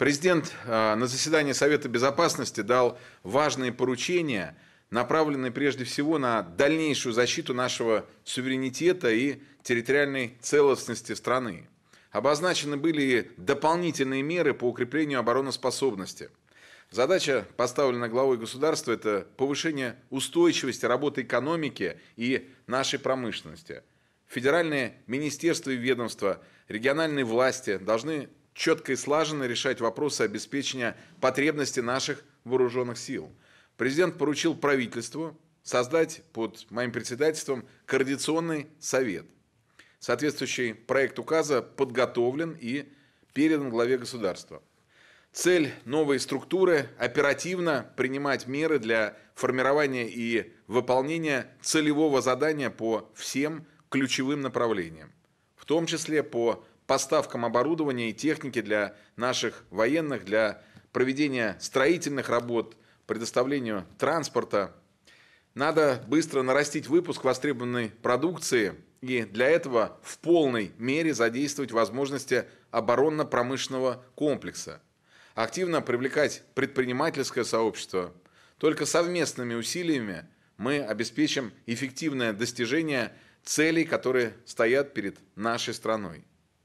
Президент э, на заседании Совета Безопасности дал важные поручения, направленные прежде всего на дальнейшую защиту нашего суверенитета и территориальной целостности страны. Обозначены были дополнительные меры по укреплению обороноспособности. Задача, поставленная главой государства, это повышение устойчивости работы экономики и нашей промышленности. Федеральные министерства и ведомства, региональные власти должны четко и слаженно решать вопросы обеспечения потребностей наших вооруженных сил. Президент поручил правительству создать под моим председательством Координационный совет. Соответствующий проект указа подготовлен и передан главе государства. Цель новой структуры – оперативно принимать меры для формирования и выполнения целевого задания по всем ключевым направлениям, в том числе по поставкам оборудования и техники для наших военных, для проведения строительных работ, предоставлению транспорта. Надо быстро нарастить выпуск востребованной продукции и для этого в полной мере задействовать возможности оборонно-промышленного комплекса. Активно привлекать предпринимательское сообщество. Только совместными усилиями мы обеспечим эффективное достижение целей, которые стоят перед нашей страной.